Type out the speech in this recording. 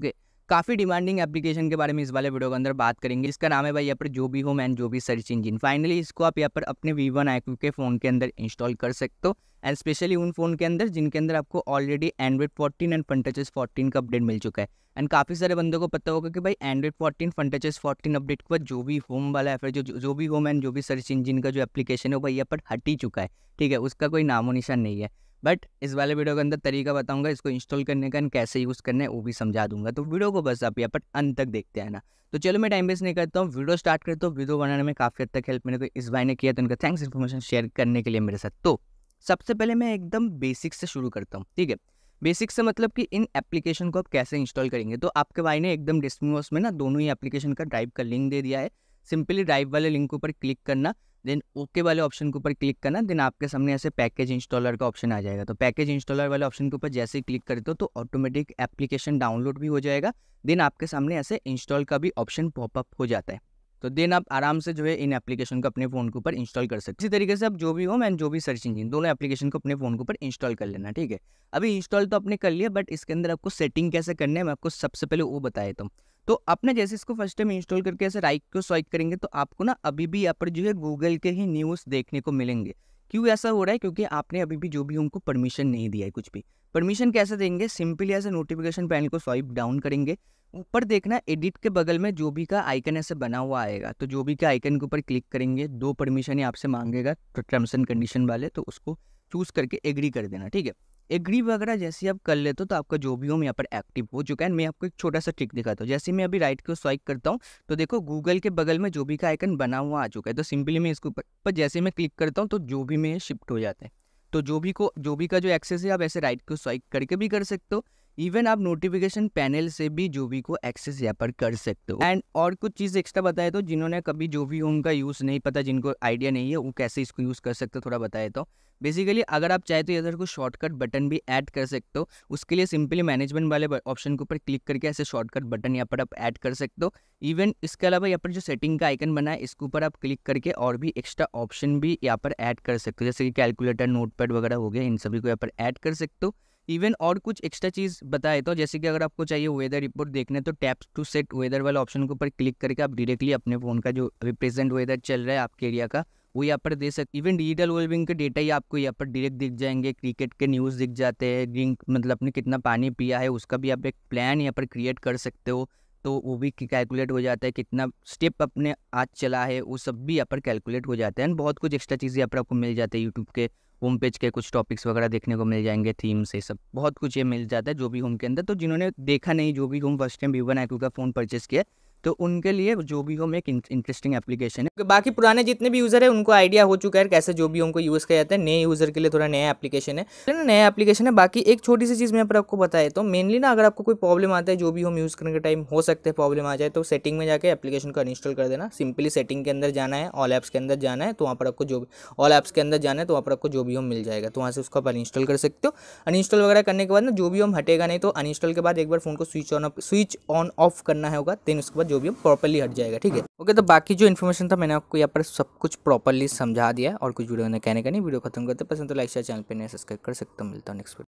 okay काफ़ी demanding application के बारे में इस वाले वीडियो के अंदर बात करेंगे इसका नाम है भाई यहाँ पर जो भी होम एंड जो भी सर्च इंजिन फाइनली इसको आप यहाँ पर अपने वी वन के फ़ोन के अंदर इंस्टॉल कर सकते हो एंड स्पेशली उन फ़ोन के अंदर जिनके अंदर आपको ऑलरेडी एंड्रॉइड 14 एंड फनटचेस 14 का अपडेट मिल चुका है एंड काफ़ी सारे बंदों को पता होगा कि भाई एंड्रॉइड 14 फनटचेस 14 अपडेट के बाद जो भी होम वाला है फिर जो जो भी होम एंड जो भी सर्च इंजिन का जो एप्लीकेशन है वो भाई यहाँ पर हट ही चुका है ठीक है उसका कोई नामो निशान नहीं है बट इस वाले वीडियो के अंदर तरीका बताऊंगा इसको इंस्टॉल करने का एंड कैसे यूज़ करना है वो भी समझा दूंगा तो वीडियो को बस आप यहाँ पर अंत तक देखते हैं ना तो चलो मैं टाइम वेस्ट नहीं करता हूँ वीडियो स्टार्ट करता हूँ वीडियो बनाने में काफ़ी हद तक हेल्प मैंने इस भाई ने किया तो उनका थैंक्स इन्फॉर्मेशन शेयर करने के लिए मेरे साथ तो सबसे पहले मैं एकदम बेसिक से शुरू करता हूँ ठीक है बेसिक से मतलब कि इन एप्लीकेशन को आप कैसे इंस्टॉल करेंगे तो आपके भाई ने एकदम डिस्मोस में ना दोनों ही एप्लीकेशन का ड्राइव का लिंक दे दिया है सिंपली ड्राइव वाले लिंक के ऊपर क्लिक करना देन ओके वाले ऑप्शन के ऊपर क्लिक करना देन आपके सामने ऐसे पैकेज इंस्टॉलर का ऑप्शन आ जाएगा तो पैकेज इंस्टॉलर वाले ऑप्शन के ऊपर जैसे ही क्लिक करते हो तो ऑटोमेटिक एप्लीकेशन डाउनलोड भी हो जाएगा देन आपके सामने ऐसे इंस्टॉल का भी ऑप्शन पॉपअप हो जाता है तो देन आप आराम से जो है इन एप्लीकेशन को अपने फ़ोन के ऊपर इंस्टॉल कर सकते इसी तरीके से आप जो भी हो मैंने जो भी सर्च इंजिन दोनों एप्लीकेशन को अपने फ़ोन के ऊपर इंस्टॉल कर लेना ठीक है अभी इंस्टॉल तो आपने कर लिया बट इसके अंदर आपको सेटिंग कैसे करना है मैं आपको सबसे पहले वो बताया देता हूँ तो अपने जैसे इसको फर्स्ट टाइम इंस्टॉल करके ऐसे राइट को स्वाइप करेंगे तो आपको ना अभी भी यहाँ पर जो है गूगल के ही न्यूज़ देखने को मिलेंगे क्यों ऐसा हो रहा है क्योंकि आपने अभी भी जो भी उनको परमिशन नहीं दिया है कुछ भी परमिशन कैसे देंगे सिंपली ऐसे नोटिफिकेशन पैनल को स्वाइप डाउन करेंगे ऊपर देखना एडिट के बगल में जो भी का आइकन ऐसे बना हुआ आएगा तो जो भी का आइकन के ऊपर क्लिक करेंगे दो परमिशन ही आपसे मांगेगा टर्म्स एंड कंडीशन वाले तो उसको चूज़ करके एग्री कर देना ठीक है एग्री वगैरह जैसे आप कर लेते हो तो आपका जो भी हो यहाँ पर एक्टिव हो चुका है मैं आपको एक छोटा सा ट्रिक दिखाता हूँ जैसे मैं अभी राइट को स्वाइक करता हूँ तो देखो गूगल के बगल में जो भी का आइकन बना हुआ आ चुका है तो सिंपली मैं इसके ऊपर पर जैसे मैं क्लिक करता हूँ तो जो भी में शिफ्ट हो जाता है तो जो भी को जो भी का जो एक्सेस है आप ऐसे राइट को स्वाइक करके भी कर सकते हो इवन आप नोटिफिकेशन पैनल से भी जो भी को एक्सेस यहाँ पर कर सकते हो एंड और कुछ चीज़ एक्स्ट्रा बताए तो जिन्होंने कभी जो भी उनका यूज़ नहीं पता जिनको आइडिया नहीं है वो कैसे इसको यूज़ कर सकते हो थोड़ा बताए तो बेसिकली अगर आप चाहे तो इधर को शॉर्टकट बटन भी ऐड कर सकते हो उसके लिए सिंपली मैनेजमेंट वाले ऑप्शन के ऊपर क्लिक करके ऐसे शॉर्टकट बटन यहाँ पर आप ऐड कर सकते हो इवन इसके अलावा यहाँ पर जो सेटिंग का आइकन बना है इसके ऊपर आप क्लिक करके और भी एक्स्ट्रा ऑप्शन भी यहाँ पर ऐड कर सकते हो जैसे कि कैलकुलेटर नोट वगैरह हो गया इन सभी को यहाँ पर ऐड कर सकते हो इवन और कुछ एक्स्ट्रा चीज़ बताए तो जैसे कि अगर आपको चाहिए वेदर रिपोर्ट देखने तो टैप्स टू सेट वेदर वाला ऑप्शन के ऊपर क्लिक करके आप डायरेक्टली अपने फ़ोन का जो रिप्रेजेंट वेदर चल रहा है आपके एरिया का वो यहाँ पर दे सकते इवन डिजिटल वेलबिंग के डेटा ही आपको यहाँ पर डायरेक्ट दिख जाएंगे क्रिकेट के न्यूज़ दिख जाते हैं ड्रिंक मतलब आपने कितना पानी पिया है उसका भी आप एक प्लान यहाँ पर क्रिएट कर सकते हो तो वो भी कैलकुलेट हो जाता है कितना स्टेप अपने आज चला है वो सब भी यहाँ पर कैलकुलेट हो जाता है एंड बहुत कुछ एक्स्ट्रा चीज़ें यहाँ पर आपको मिल जाती है यूट्यूब के होम पेज के कुछ टॉपिक्स वगैरह देखने को मिल जाएंगे थीम्स ये सब बहुत कुछ ये मिल जाता है जो भी होम के अंदर तो जिन्होंने देखा नहीं जो भी होम फर्स्ट टाइम वीवन वन आई का फ़ोन परचेस किया तो उनके लिए जो भी होम एक इंटरेस्टिंग एप्लीकेशन है बाकी पुराने जितने भी यूज़र है उनको आइडिया हो चुका है कैसे जो भी हमको यूज़ किया जाता है नए यूज़र के लिए थोड़ा नया एप्लीकेशन है तो नया एप्लीकेशन है बाकी एक छोटी सी चीज़ मैं पर आपको बताया तो मेनली ना अगर आपको कोई प्रॉब्लम आता है जो भी हम यूज़ करने के टाइम हो सकते हैं प्रॉब्लम आ जाए तो सेटिंग में जाकर एप्लीकेशन को इंस्टॉल कर देना सिंपली सेटिंग के अंदर जाना है ऑल ऐप्स के अंदर जाना है तो वहाँ पर आपको जो ऑल ऐप्स के अंदर जाना है तो वहाँ पर आपको जो भी हम मिल जाएगा तो वहाँ से उसको आप अनइंस्टॉल कर सकते हो अनइंस्टॉल वगैरह करने के बाद ना जो भी हम हटेगा नहीं तो अनइंस्टॉल के बाद एक बार फोन को switch on switch on off करना होगा देन उसके बाद जो भी प्रॉपरली हट जाएगा ठीक है ओके तो बाकी जो इन्फॉर्मेशन था मैंने आपको यहाँ पर सब कुछ प्रॉपरली समझा दिया और कुछ वीडियो ने कहने का नहीं वीडियो खत्म करते पसंद तो लाइक शेयर चैनल पर नहीं सब्सक्राइब कर सकता मिलता हूँ नेक्स्ट